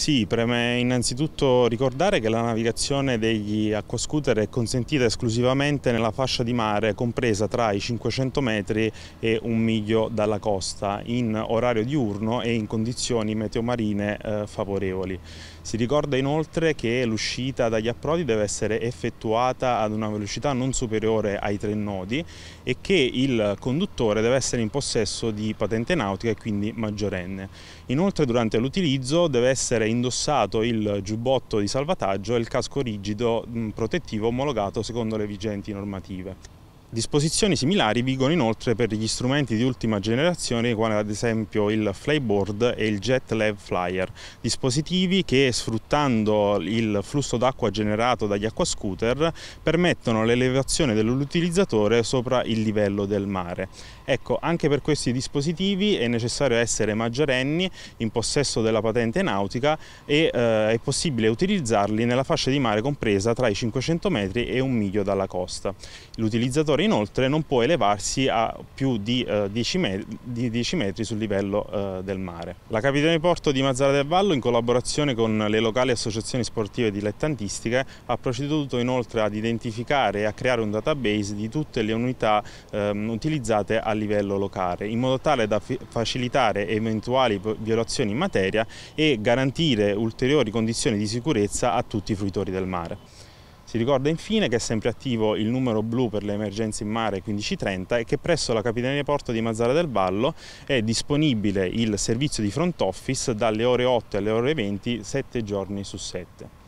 Sì, preme innanzitutto ricordare che la navigazione degli acquascooter è consentita esclusivamente nella fascia di mare compresa tra i 500 metri e un miglio dalla costa, in orario diurno e in condizioni meteomarine eh, favorevoli. Si ricorda inoltre che l'uscita dagli approdi deve essere effettuata ad una velocità non superiore ai tre nodi e che il conduttore deve essere in possesso di patente nautica e quindi maggiorenne. Inoltre durante l'utilizzo deve essere indossato il giubbotto di salvataggio e il casco rigido protettivo omologato secondo le vigenti normative. Disposizioni similari vigono inoltre per gli strumenti di ultima generazione quali ad esempio il Flyboard e il Jet Lab Flyer, dispositivi che sfruttando il flusso d'acqua generato dagli acquascooter permettono l'elevazione dell'utilizzatore sopra il livello del mare. Ecco, anche per questi dispositivi è necessario essere maggiorenni in possesso della patente nautica e eh, è possibile utilizzarli nella fascia di mare compresa tra i 500 metri e un miglio dalla costa. L'utilizzatore motore inoltre non può elevarsi a più di, eh, 10, metri, di 10, metri, sul livello eh, del mare. La Capitania di Porto di Mazzara del Vallo in collaborazione con le locali associazioni sportive dilettantistiche ha proceduto inoltre ad identificare e a creare un database di tutte le unità ehm, utilizzate a livello locale in modo tale da facilitare eventuali violazioni in materia e garantire ulteriori condizioni di sicurezza a tutti i fruitori del mare. Si ricorda infine che è sempre attivo il numero blu per le emergenze in mare 1530 e che presso la Capitania Porto di Mazzara del Vallo è disponibile il servizio di front office dalle ore 8 alle ore 20 7 giorni su 7.